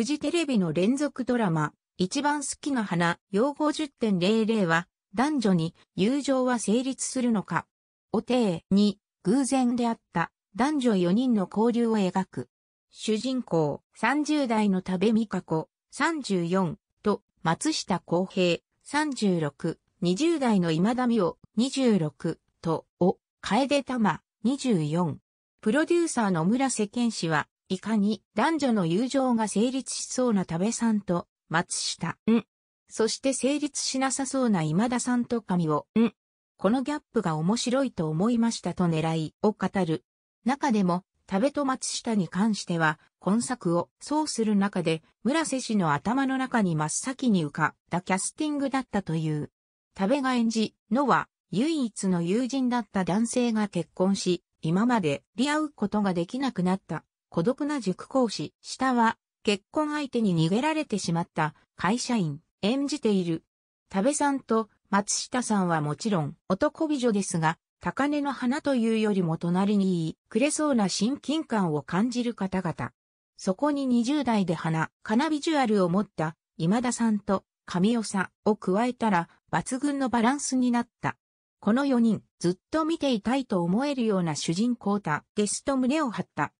フジテレビの連続ドラマ、一番好きな花、用語10.00は、男女に友情は成立するのか。おていに、偶然であった男女4人の交流を描く。主人公、30代の多部美香子、34、と、松下洸平、36、20代の今田美桜、26、と、お、楓玉、24。プロデューサーの村瀬健氏は、いかに男女の友情が成立しそうな田部さんと松下、ん。そして成立しなさそうな今田さんと神尾、ん。このギャップが面白いと思いましたと狙いを語る。中でも、田部と松下に関しては、今作をそうする中で、村瀬氏の頭の中に真っ先に浮かんだキャスティングだったという。田部が演じ、のは、唯一の友人だった男性が結婚し、今まで出会うことができなくなった孤独な塾講師、下は、結婚相手に逃げられてしまった会社員、演じている。多部さんと松下さんはもちろん男美女ですが、高根の花というよりも隣にいくれそうな親近感を感じる方々。そこに20代で花、花ビジュアルを持った今田さんと神尾さんを加えたら抜群のバランスになった。この4人、ずっと見ていたいと思えるような主人公たですと胸を張った。